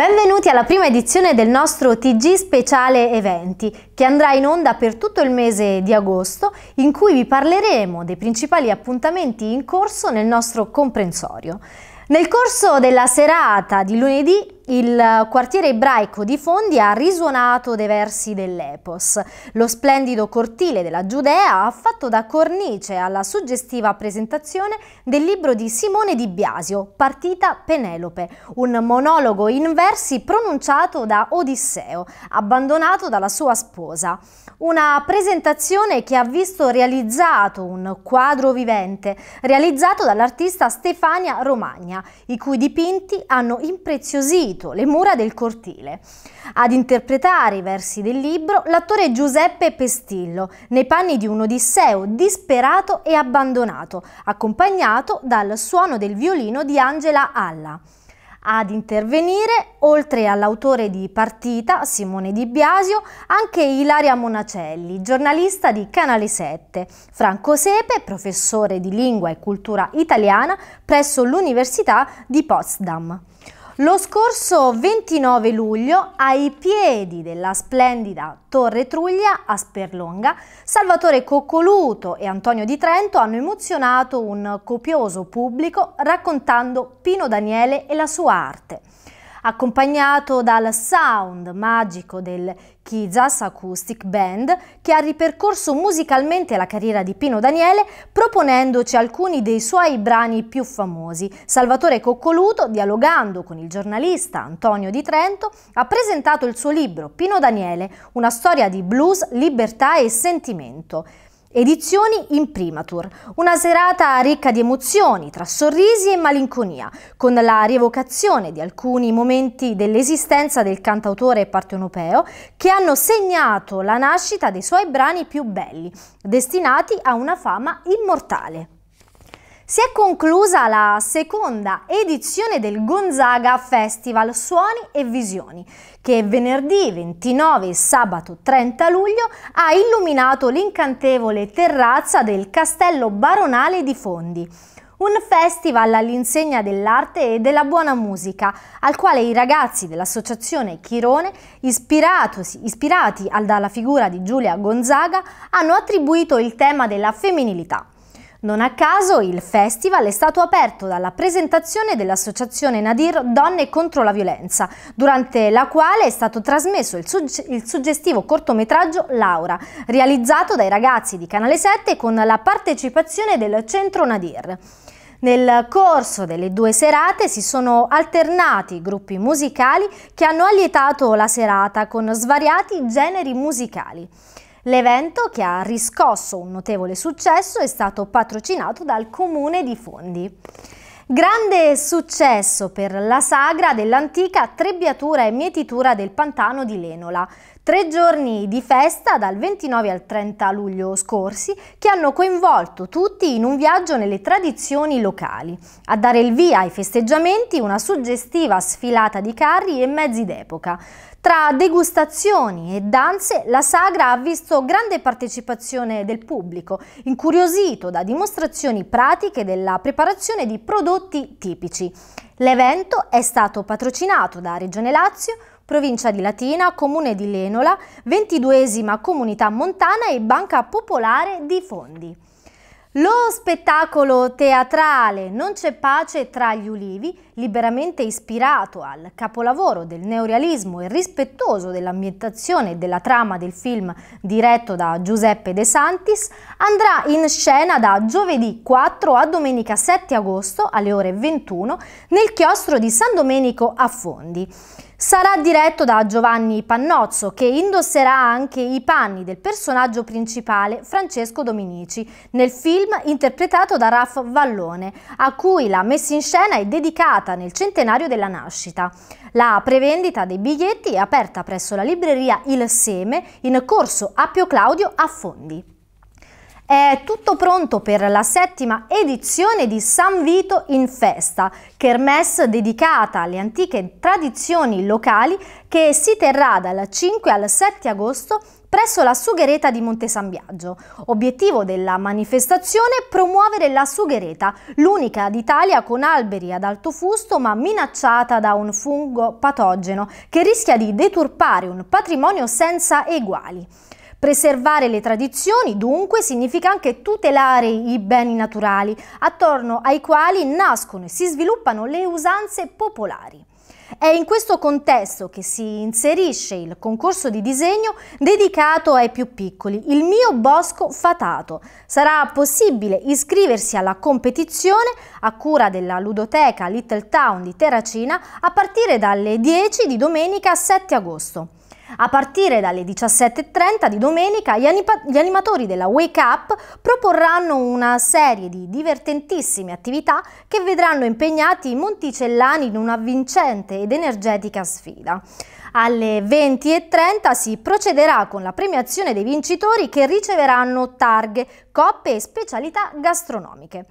Benvenuti alla prima edizione del nostro TG speciale eventi che andrà in onda per tutto il mese di agosto in cui vi parleremo dei principali appuntamenti in corso nel nostro comprensorio. Nel corso della serata di lunedì il quartiere ebraico di Fondi ha risuonato dei versi dell'epos. Lo splendido cortile della Giudea ha fatto da cornice alla suggestiva presentazione del libro di Simone di Biasio, Partita Penelope, un monologo in versi pronunciato da Odisseo, abbandonato dalla sua sposa. Una presentazione che ha visto realizzato un quadro vivente, realizzato dall'artista Stefania Romagna, i cui dipinti hanno impreziosito Tito, Le mura del cortile. Ad interpretare i versi del libro l'attore Giuseppe Pestillo, nei panni di un Odisseo disperato e abbandonato, accompagnato dal suono del violino di Angela Alla. Ad intervenire, oltre all'autore di Partita, Simone Di Biasio, anche Ilaria Monacelli, giornalista di Canale 7, Franco Sepe, professore di lingua e cultura italiana presso l'Università di Potsdam. Lo scorso 29 luglio, ai piedi della splendida Torre Truglia a Sperlonga, Salvatore Coccoluto e Antonio di Trento hanno emozionato un copioso pubblico raccontando Pino Daniele e la sua arte accompagnato dal sound magico del Kizas Acoustic Band, che ha ripercorso musicalmente la carriera di Pino Daniele proponendoci alcuni dei suoi brani più famosi. Salvatore Coccoluto, dialogando con il giornalista Antonio di Trento, ha presentato il suo libro Pino Daniele, una storia di blues, libertà e sentimento. Edizioni in Imprimatur, una serata ricca di emozioni, tra sorrisi e malinconia, con la rievocazione di alcuni momenti dell'esistenza del cantautore partenopeo che hanno segnato la nascita dei suoi brani più belli, destinati a una fama immortale. Si è conclusa la seconda edizione del Gonzaga Festival Suoni e Visioni, che venerdì 29 e sabato 30 luglio ha illuminato l'incantevole terrazza del Castello Baronale di Fondi. Un festival all'insegna dell'arte e della buona musica, al quale i ragazzi dell'associazione Chirone, ispirati dalla figura di Giulia Gonzaga, hanno attribuito il tema della femminilità. Non a caso il festival è stato aperto dalla presentazione dell'associazione Nadir Donne contro la violenza, durante la quale è stato trasmesso il, sugge il, suggestivo cortometraggio Laura, realizzato dai ragazzi di Canale 7 con la partecipazione del centro Nadir. Nel corso delle due serate si sono alternati gruppi musicali che hanno allietato la serata con svariati generi musicali. L'evento, che ha riscosso un notevole successo, è stato patrocinato dal Comune di Fondi. Grande successo per la sagra dell'antica trebbiatura e mietitura del pantano di Lenola, Tre giorni di festa dal 29 al 30 luglio scorsi che hanno coinvolto tutti in un viaggio nelle tradizioni locali. A dare il via ai festeggiamenti una suggestiva sfilata di carri e mezzi d'epoca. Tra degustazioni e danze la sagra ha visto grande partecipazione del pubblico, incuriosito da dimostrazioni pratiche della preparazione di prodotti tipici. L'evento è stato patrocinato da Regione Lazio, provincia di Latina, comune di Lenola, 22esima comunità montana e Banca Popolare di Fondi. Lo spettacolo teatrale Non c'è pace tra gli ulivi liberamente ispirato al capolavoro del neorealismo e rispettoso dell'ambientazione e della trama del film diretto da Giuseppe De Santis, andrà in scena da giovedì 4 a domenica 7 agosto alle ore 21 nel chiostro di San Domenico a Fondi. Sarà diretto da Giovanni Pannozzo che indosserà anche i panni del personaggio principale Francesco Dominici nel film interpretato da Raf Vallone a cui la messa in scena è dedicata dedicata nel centenario della nascita. La prevendita dei biglietti è aperta presso la libreria Il Seme in corso Appio Claudio a Fondi. È tutto pronto per la settima edizione di San Vito in Festa, kermesse dedicata alle antiche tradizioni locali che si terrà dal 5 al 7 agosto presso la Sughereta di Monte San Biagio. Obiettivo della manifestazione è promuovere la Sughereta, l'unica d'Italia con alberi ad alto fusto ma minacciata da un fungo patogeno che rischia di deturpare un patrimonio senza eguali. Preservare le tradizioni dunque significa anche tutelare i beni naturali, attorno ai quali nascono e si sviluppano le usanze popolari. È in questo contesto che si inserisce il concorso di disegno dedicato ai più piccoli, il mio bosco fatato. Sarà possibile iscriversi alla competizione a cura della ludoteca Little Town di Terracina a partire dalle 10 di domenica 7 agosto. A partire dalle 17.30 di domenica gli, gli animatori della Wake Up proporranno una serie di divertentissime attività che vedranno impegnati i monticellani in una vincente ed energetica sfida. Alle 20.30 si procederà con la premiazione dei vincitori che riceveranno targhe, coppe e specialità gastronomiche.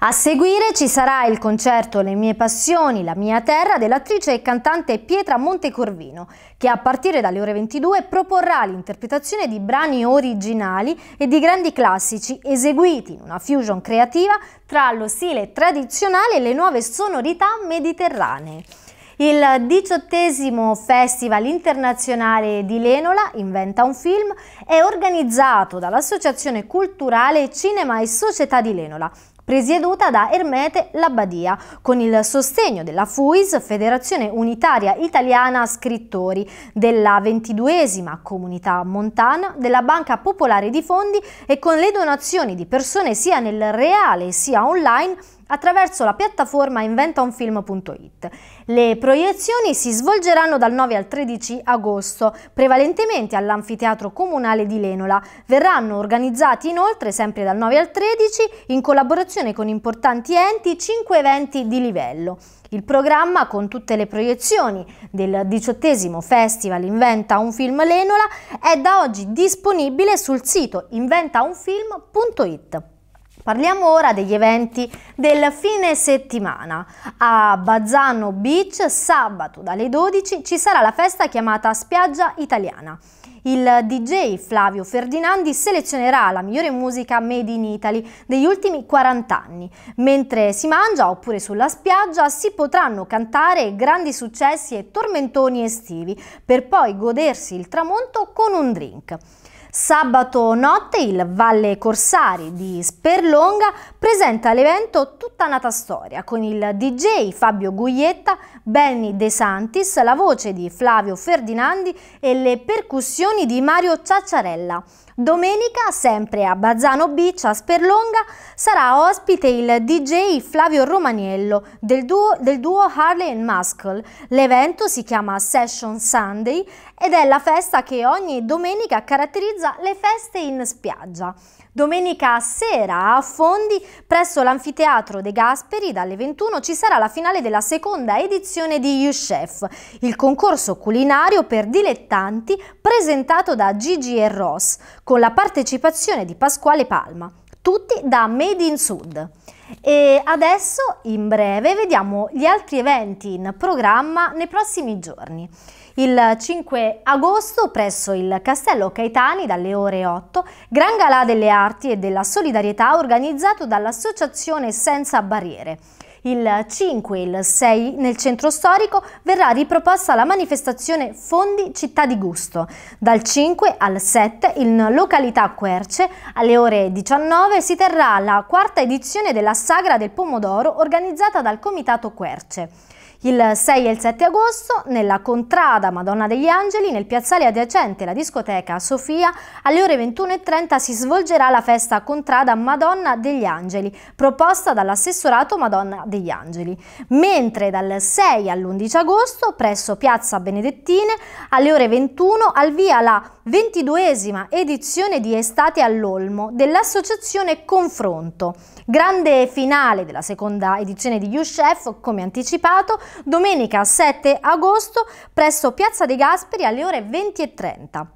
A seguire ci sarà il concerto Le mie passioni, la mia terra dell'attrice e cantante Pietra Montecorvino, che a partire dalle ore 22 proporrà l'interpretazione di brani originali e di grandi classici eseguiti in una fusion creativa tra lo stile tradizionale e le nuove sonorità mediterranee. Il diciottesimo Festival Internazionale di Lenola, Inventa un film, è organizzato dall'Associazione Culturale Cinema e Società di Lenola, presieduta da Ermete Labbadia, con il sostegno della FUIS, Federazione Unitaria Italiana Scrittori, della ventiduesima Comunità Montana, della Banca Popolare di Fondi e con le donazioni di persone sia nel reale sia online attraverso la piattaforma inventaunfilm.it. Le proiezioni si svolgeranno dal 9 al 13 agosto, prevalentemente all'Anfiteatro Comunale di Lenola. Verranno organizzati inoltre, sempre dal 9 al 13, in collaborazione con importanti enti, 5 eventi di livello. Il programma, con tutte le proiezioni del diciottesimo Festival Inventa un film Lenola, è da oggi disponibile sul sito inventaunfilm.it. Parliamo ora degli eventi del fine settimana. A Bazzano Beach sabato dalle 12 ci sarà la festa chiamata Spiaggia Italiana. Il DJ Flavio Ferdinandi selezionerà la migliore musica made in Italy degli ultimi 40 anni. Mentre si mangia oppure sulla spiaggia si potranno cantare grandi successi e tormentoni estivi per poi godersi il tramonto con un drink. Sabato notte il Valle Corsari di Sperlonga presenta l'evento Tutta nata storia con il DJ Fabio Guglietta, Benny De Santis, la voce di Flavio Ferdinandi e le percussioni di Mario Ciacciarella. Domenica, sempre a Bazzano Beach, a Sperlonga, sarà ospite il DJ Flavio Romaniello del duo, del duo Harley Muscle. L'evento si chiama Session Sunday ed è la festa che ogni domenica caratterizza le feste in spiaggia. Domenica sera a Fondi, presso l'anfiteatro De Gasperi, dalle 21 ci sarà la finale della seconda edizione di You Chef, il concorso culinario per dilettanti presentato da Gigi e Ross, con la partecipazione di Pasquale Palma, tutti da Made in Sud. E adesso, in breve, vediamo gli altri eventi in programma nei prossimi giorni. Il 5 agosto, presso il Castello Caetani, dalle ore 8, Gran Galà delle Arti e della Solidarietà organizzato dall'Associazione Senza Barriere. Il 5 e il 6 nel centro storico verrà riproposta la manifestazione Fondi Città di Gusto. Dal 5 al 7 in località Querce alle ore 19 si terrà la quarta edizione della Sagra del Pomodoro organizzata dal Comitato Querce. Il 6 e il 7 agosto, nella contrada Madonna degli Angeli, nel piazzale adiacente alla discoteca Sofia, alle ore 21.30 si svolgerà la festa contrada Madonna degli Angeli, proposta dall'assessorato Madonna degli Angeli. Mentre dal 6 all'11 agosto, presso piazza Benedettine, alle ore 21 al via la 22esima edizione di Estate all'Olmo dell'associazione Confronto. Grande finale della seconda edizione di YouChef, come anticipato, domenica 7 agosto presso Piazza De Gasperi alle ore 20.30.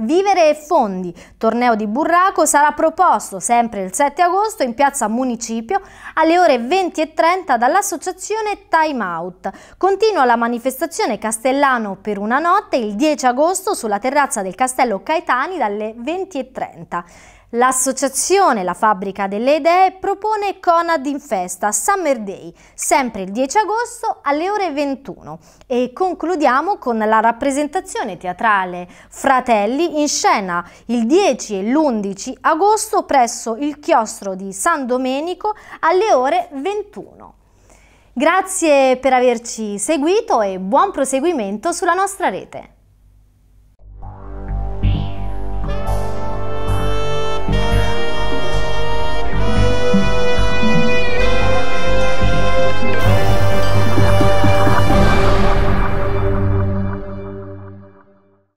Vivere e Fondi, torneo di Burraco, sarà proposto sempre il 7 agosto in piazza Municipio alle ore 20.30 dall'associazione Time Out. Continua la manifestazione Castellano per una notte il 10 agosto sulla terrazza del Castello Caetani dalle 20.30. L'associazione La Fabbrica delle Idee propone Conad in festa Summer Day, sempre il 10 agosto alle ore 21 e concludiamo con la rappresentazione teatrale Fratelli in scena il 10 e l'11 agosto presso il chiostro di San Domenico alle ore 21. Grazie per averci seguito e buon proseguimento sulla nostra rete.